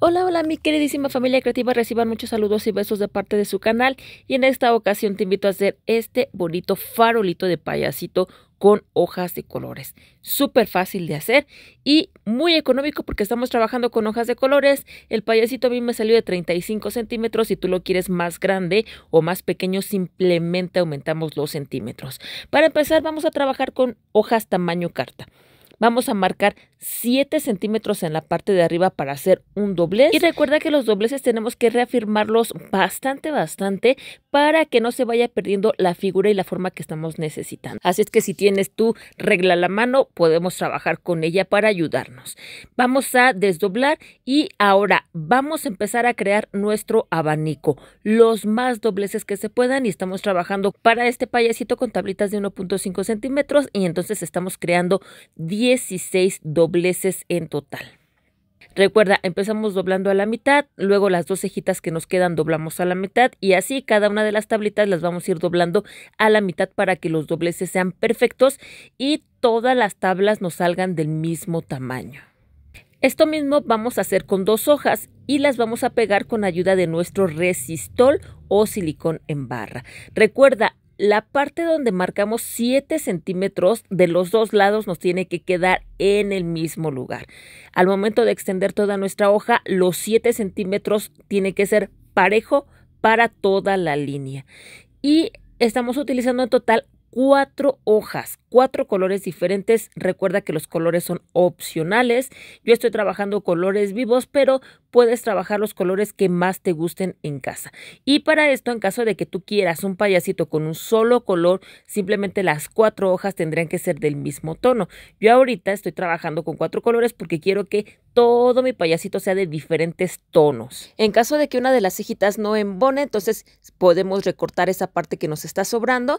Hola, hola mi queridísima familia creativa, reciban muchos saludos y besos de parte de su canal y en esta ocasión te invito a hacer este bonito farolito de payasito con hojas de colores. Súper fácil de hacer y muy económico porque estamos trabajando con hojas de colores. El payasito a mí me salió de 35 centímetros. Si tú lo quieres más grande o más pequeño, simplemente aumentamos los centímetros. Para empezar, vamos a trabajar con hojas tamaño carta. Vamos a marcar 7 centímetros en la parte de arriba para hacer un doblez. Y recuerda que los dobleces tenemos que reafirmarlos bastante, bastante para que no se vaya perdiendo la figura y la forma que estamos necesitando. Así es que si tienes tu regla a la mano, podemos trabajar con ella para ayudarnos. Vamos a desdoblar y ahora vamos a empezar a crear nuestro abanico. Los más dobleces que se puedan y estamos trabajando para este payasito con tablitas de 1.5 centímetros y entonces estamos creando 16 dobleces dobleces en total. Recuerda, empezamos doblando a la mitad, luego las dos cejitas que nos quedan doblamos a la mitad y así cada una de las tablitas las vamos a ir doblando a la mitad para que los dobleces sean perfectos y todas las tablas nos salgan del mismo tamaño. Esto mismo vamos a hacer con dos hojas y las vamos a pegar con ayuda de nuestro resistol o silicón en barra. Recuerda, la parte donde marcamos 7 centímetros de los dos lados nos tiene que quedar en el mismo lugar. Al momento de extender toda nuestra hoja, los 7 centímetros tiene que ser parejo para toda la línea. Y estamos utilizando en total cuatro hojas, cuatro colores diferentes. Recuerda que los colores son opcionales. Yo estoy trabajando colores vivos, pero puedes trabajar los colores que más te gusten en casa. Y para esto, en caso de que tú quieras un payasito con un solo color, simplemente las cuatro hojas tendrían que ser del mismo tono. Yo ahorita estoy trabajando con cuatro colores porque quiero que todo mi payasito sea de diferentes tonos. En caso de que una de las cejitas no embone, entonces podemos recortar esa parte que nos está sobrando,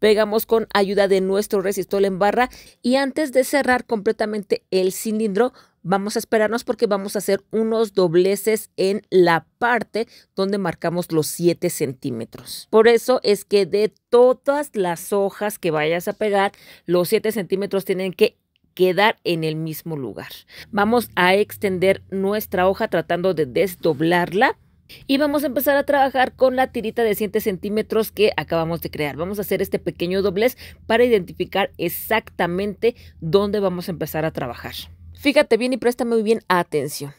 pegamos con ayuda de nuestro resistol en barra y antes de cerrar completamente el cilindro vamos a esperarnos porque vamos a hacer unos dobleces en la parte donde marcamos los 7 centímetros. Por eso es que de todas las hojas que vayas a pegar, los 7 centímetros tienen que quedar en el mismo lugar. Vamos a extender nuestra hoja tratando de desdoblarla y vamos a empezar a trabajar con la tirita de 7 centímetros que acabamos de crear. Vamos a hacer este pequeño doblez para identificar exactamente dónde vamos a empezar a trabajar. Fíjate bien y préstame muy bien atención.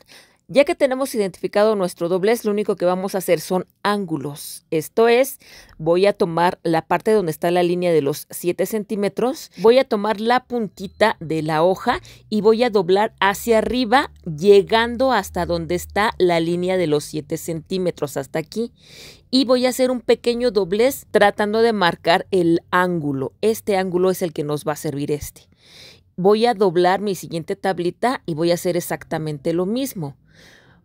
Ya que tenemos identificado nuestro doblez, lo único que vamos a hacer son ángulos. Esto es, voy a tomar la parte donde está la línea de los 7 centímetros, voy a tomar la puntita de la hoja y voy a doblar hacia arriba, llegando hasta donde está la línea de los 7 centímetros, hasta aquí. Y voy a hacer un pequeño doblez tratando de marcar el ángulo. Este ángulo es el que nos va a servir este. Voy a doblar mi siguiente tablita y voy a hacer exactamente lo mismo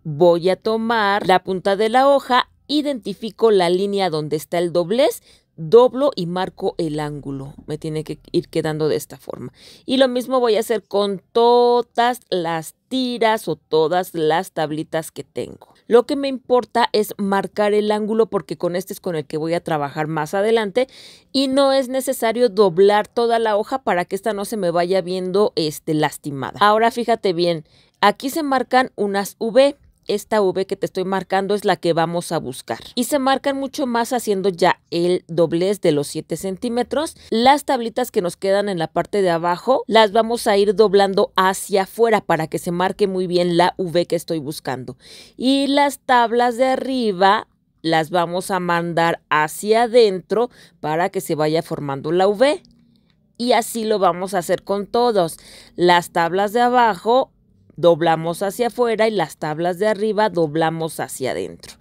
Voy a tomar la punta de la hoja, identifico la línea donde está el doblez, doblo y marco el ángulo. Me tiene que ir quedando de esta forma. Y lo mismo voy a hacer con todas las tiras o todas las tablitas que tengo. Lo que me importa es marcar el ángulo porque con este es con el que voy a trabajar más adelante y no es necesario doblar toda la hoja para que esta no se me vaya viendo este, lastimada. Ahora fíjate bien, aquí se marcan unas V esta V que te estoy marcando es la que vamos a buscar. Y se marcan mucho más haciendo ya el doblez de los 7 centímetros. Las tablitas que nos quedan en la parte de abajo las vamos a ir doblando hacia afuera para que se marque muy bien la V que estoy buscando. Y las tablas de arriba las vamos a mandar hacia adentro para que se vaya formando la V. Y así lo vamos a hacer con todos. Las tablas de abajo doblamos hacia afuera y las tablas de arriba doblamos hacia adentro.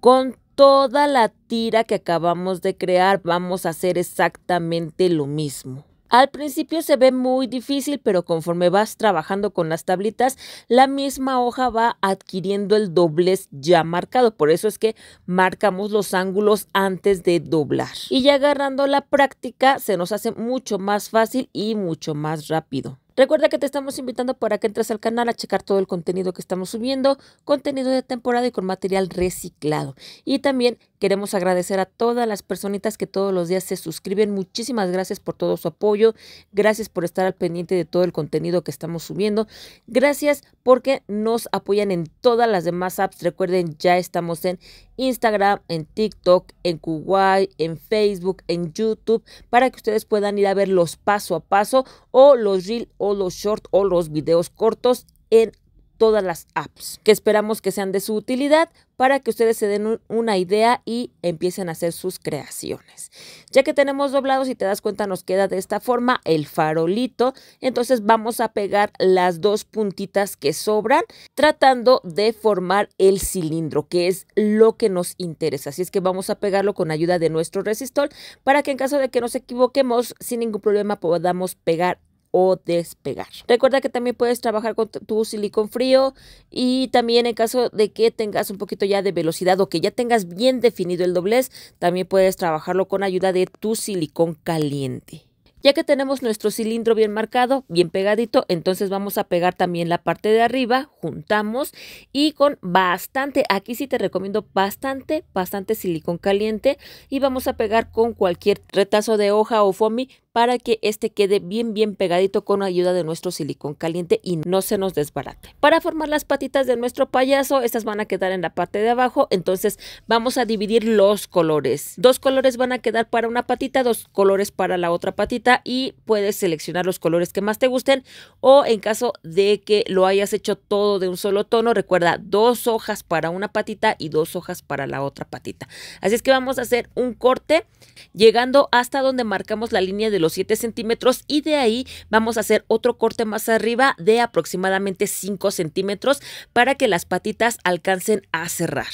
Con toda la tira que acabamos de crear vamos a hacer exactamente lo mismo. Al principio se ve muy difícil, pero conforme vas trabajando con las tablitas, la misma hoja va adquiriendo el doblez ya marcado. Por eso es que marcamos los ángulos antes de doblar. Y ya agarrando la práctica, se nos hace mucho más fácil y mucho más rápido. Recuerda que te estamos invitando para que entres al canal a checar todo el contenido que estamos subiendo, contenido de temporada y con material reciclado. Y también queremos agradecer a todas las personitas que todos los días se suscriben. Muchísimas gracias por todo su apoyo. Gracias por estar al pendiente de todo el contenido que estamos subiendo. Gracias porque nos apoyan en todas las demás apps. Recuerden, ya estamos en Instagram, en TikTok, en Kuwait, en Facebook, en YouTube, para que ustedes puedan ir a ver los paso a paso o los reel o los short o los videos cortos en todas las apps, que esperamos que sean de su utilidad para que ustedes se den una idea y empiecen a hacer sus creaciones. Ya que tenemos doblados y te das cuenta nos queda de esta forma el farolito, entonces vamos a pegar las dos puntitas que sobran tratando de formar el cilindro, que es lo que nos interesa. Así es que vamos a pegarlo con ayuda de nuestro resistor para que en caso de que nos equivoquemos sin ningún problema podamos pegar o despegar. Recuerda que también puedes trabajar con tu silicón frío y también en caso de que tengas un poquito ya de velocidad o que ya tengas bien definido el doblez, también puedes trabajarlo con ayuda de tu silicón caliente. Ya que tenemos nuestro cilindro bien marcado, bien pegadito, entonces vamos a pegar también la parte de arriba, juntamos y con bastante, aquí sí te recomiendo bastante, bastante silicón caliente y vamos a pegar con cualquier retazo de hoja o foamy para que este quede bien bien pegadito con ayuda de nuestro silicón caliente y no se nos desbarate. Para formar las patitas de nuestro payaso, estas van a quedar en la parte de abajo, entonces vamos a dividir los colores. Dos colores van a quedar para una patita, dos colores para la otra patita y puedes seleccionar los colores que más te gusten o en caso de que lo hayas hecho todo de un solo tono, recuerda dos hojas para una patita y dos hojas para la otra patita. Así es que vamos a hacer un corte llegando hasta donde marcamos la línea de los 7 centímetros y de ahí vamos a hacer otro corte más arriba de aproximadamente 5 centímetros para que las patitas alcancen a cerrar.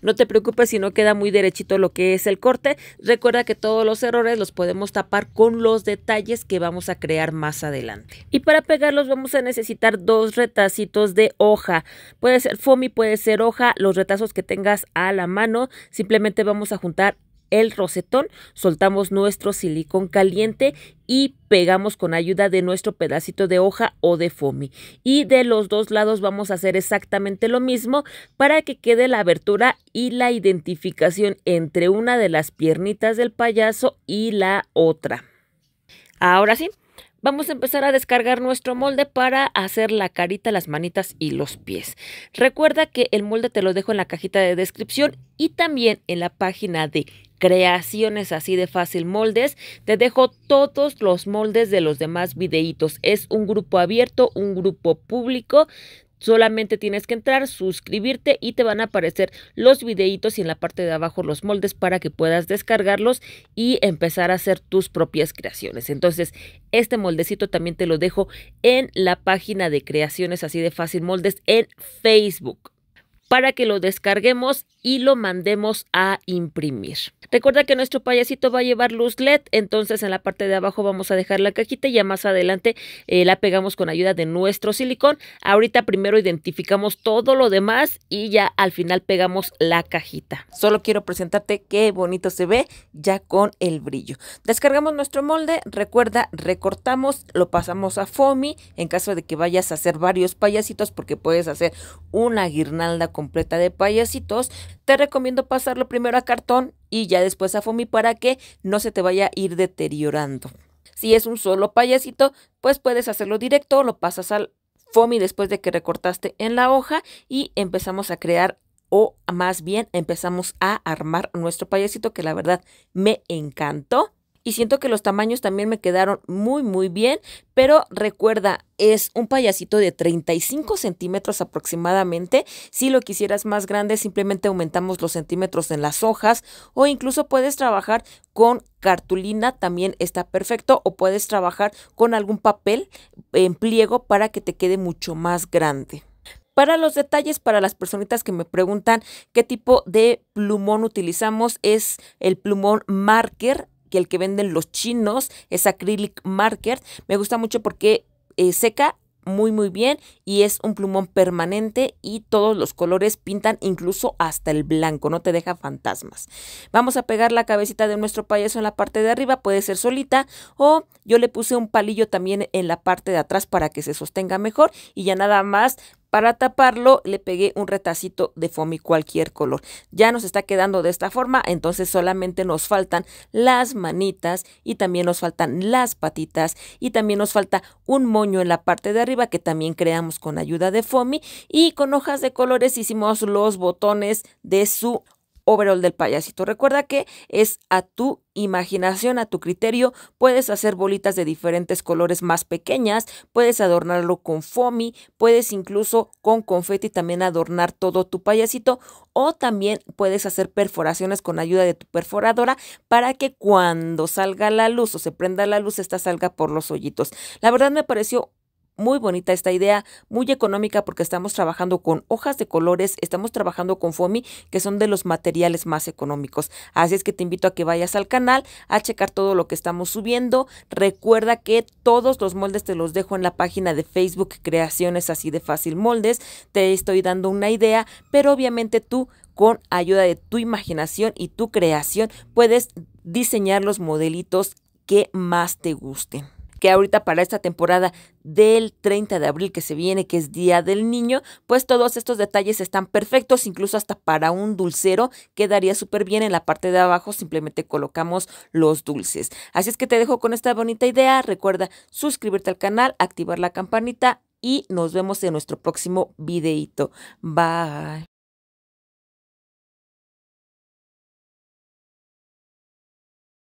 No te preocupes si no queda muy derechito lo que es el corte. Recuerda que todos los errores los podemos tapar con los detalles que vamos a crear más adelante. Y para pegarlos vamos a necesitar dos retacitos de hoja. Puede ser foamy, puede ser hoja, los retazos que tengas a la mano. Simplemente vamos a juntar el rosetón, soltamos nuestro silicón caliente y pegamos con ayuda de nuestro pedacito de hoja o de foamy. Y de los dos lados vamos a hacer exactamente lo mismo para que quede la abertura y la identificación entre una de las piernitas del payaso y la otra. Ahora sí, vamos a empezar a descargar nuestro molde para hacer la carita, las manitas y los pies. Recuerda que el molde te lo dejo en la cajita de descripción y también en la página de creaciones así de fácil moldes. Te dejo todos los moldes de los demás videitos. Es un grupo abierto, un grupo público. Solamente tienes que entrar, suscribirte y te van a aparecer los videitos y en la parte de abajo los moldes para que puedas descargarlos y empezar a hacer tus propias creaciones. Entonces, este moldecito también te lo dejo en la página de creaciones así de fácil moldes en Facebook para que lo descarguemos y lo mandemos a imprimir. Recuerda que nuestro payasito va a llevar luz LED, entonces en la parte de abajo vamos a dejar la cajita y ya más adelante eh, la pegamos con ayuda de nuestro silicón. Ahorita primero identificamos todo lo demás y ya al final pegamos la cajita. Solo quiero presentarte qué bonito se ve ya con el brillo. Descargamos nuestro molde, recuerda, recortamos, lo pasamos a foamy en caso de que vayas a hacer varios payasitos porque puedes hacer una guirnalda con completa de payasitos, te recomiendo pasarlo primero a cartón y ya después a fomi para que no se te vaya a ir deteriorando. Si es un solo payasito, pues puedes hacerlo directo, lo pasas al fomi después de que recortaste en la hoja y empezamos a crear o más bien empezamos a armar nuestro payasito que la verdad me encantó y siento que los tamaños también me quedaron muy muy bien, pero recuerda, es un payasito de 35 centímetros aproximadamente. Si lo quisieras más grande, simplemente aumentamos los centímetros en las hojas o incluso puedes trabajar con cartulina, también está perfecto, o puedes trabajar con algún papel en pliego para que te quede mucho más grande. Para los detalles, para las personitas que me preguntan qué tipo de plumón utilizamos, es el plumón marker que el que venden los chinos es Acrylic Marker. Me gusta mucho porque eh, seca muy muy bien y es un plumón permanente y todos los colores pintan incluso hasta el blanco, no te deja fantasmas. Vamos a pegar la cabecita de nuestro payaso en la parte de arriba, puede ser solita o yo le puse un palillo también en la parte de atrás para que se sostenga mejor y ya nada más para taparlo le pegué un retacito de foamy cualquier color. Ya nos está quedando de esta forma, entonces solamente nos faltan las manitas y también nos faltan las patitas y también nos falta un moño en la parte de arriba que también creamos con ayuda de foamy y con hojas de colores hicimos los botones de su overall del payasito. Recuerda que es a tu imaginación, a tu criterio. Puedes hacer bolitas de diferentes colores más pequeñas, puedes adornarlo con foamy, puedes incluso con confeti también adornar todo tu payasito o también puedes hacer perforaciones con ayuda de tu perforadora para que cuando salga la luz o se prenda la luz, esta salga por los hoyitos. La verdad me pareció muy bonita esta idea, muy económica porque estamos trabajando con hojas de colores, estamos trabajando con FOMI, que son de los materiales más económicos. Así es que te invito a que vayas al canal a checar todo lo que estamos subiendo. Recuerda que todos los moldes te los dejo en la página de Facebook Creaciones así de fácil moldes. Te estoy dando una idea, pero obviamente tú con ayuda de tu imaginación y tu creación puedes diseñar los modelitos que más te gusten que ahorita para esta temporada del 30 de abril que se viene, que es Día del Niño, pues todos estos detalles están perfectos, incluso hasta para un dulcero quedaría súper bien en la parte de abajo, simplemente colocamos los dulces. Así es que te dejo con esta bonita idea, recuerda suscribirte al canal, activar la campanita y nos vemos en nuestro próximo videito. Bye.